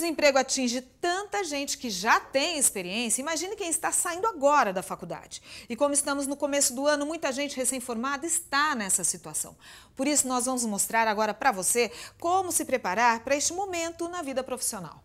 desemprego atinge tanta gente que já tem experiência, imagine quem está saindo agora da faculdade. E como estamos no começo do ano, muita gente recém-formada está nessa situação. Por isso, nós vamos mostrar agora para você como se preparar para este momento na vida profissional.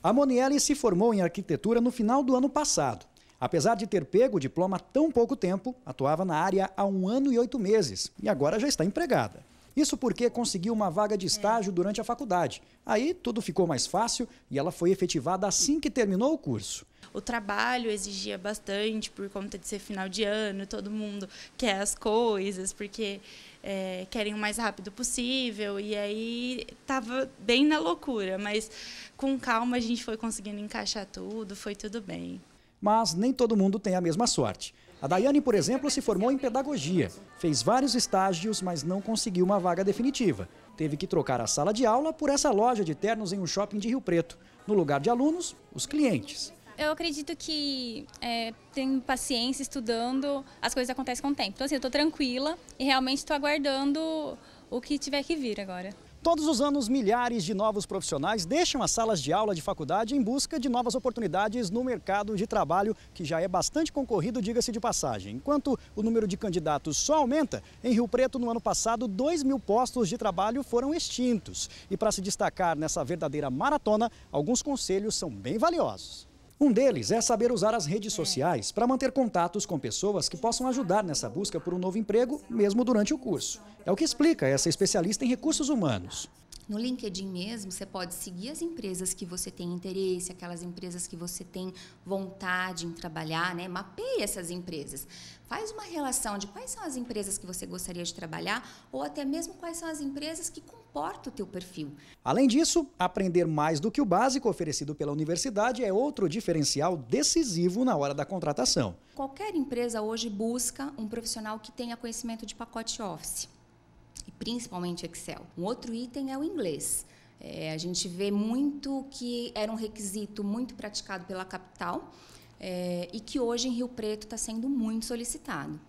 A Monielli se formou em arquitetura no final do ano passado. Apesar de ter pego o diploma há tão pouco tempo, atuava na área há um ano e oito meses e agora já está empregada. Isso porque conseguiu uma vaga de estágio durante a faculdade. Aí tudo ficou mais fácil e ela foi efetivada assim que terminou o curso. O trabalho exigia bastante por conta de ser final de ano, todo mundo quer as coisas, porque é, querem o mais rápido possível. E aí estava bem na loucura, mas com calma a gente foi conseguindo encaixar tudo, foi tudo bem. Mas nem todo mundo tem a mesma sorte. A Daiane, por exemplo, se formou em pedagogia, fez vários estágios, mas não conseguiu uma vaga definitiva. Teve que trocar a sala de aula por essa loja de ternos em um shopping de Rio Preto. No lugar de alunos, os clientes. Eu acredito que é, tendo paciência, estudando, as coisas acontecem com o tempo. Então, assim, eu estou tranquila e realmente estou aguardando o que tiver que vir agora. Todos os anos, milhares de novos profissionais deixam as salas de aula de faculdade em busca de novas oportunidades no mercado de trabalho, que já é bastante concorrido, diga-se de passagem. Enquanto o número de candidatos só aumenta, em Rio Preto, no ano passado, 2 mil postos de trabalho foram extintos. E para se destacar nessa verdadeira maratona, alguns conselhos são bem valiosos. Um deles é saber usar as redes é. sociais para manter contatos com pessoas que possam ajudar nessa busca por um novo emprego, mesmo durante o curso. É o que explica essa especialista em recursos humanos. No LinkedIn mesmo, você pode seguir as empresas que você tem interesse, aquelas empresas que você tem vontade em trabalhar, né? Mapeie essas empresas. Faz uma relação de quais são as empresas que você gostaria de trabalhar ou até mesmo quais são as empresas que comportam o teu perfil. Além disso, aprender mais do que o básico oferecido pela universidade é outro diferencial decisivo na hora da contratação. Qualquer empresa hoje busca um profissional que tenha conhecimento de pacote office e principalmente Excel. Um outro item é o inglês. É, a gente vê muito que era um requisito muito praticado pela capital é, e que hoje em Rio Preto está sendo muito solicitado.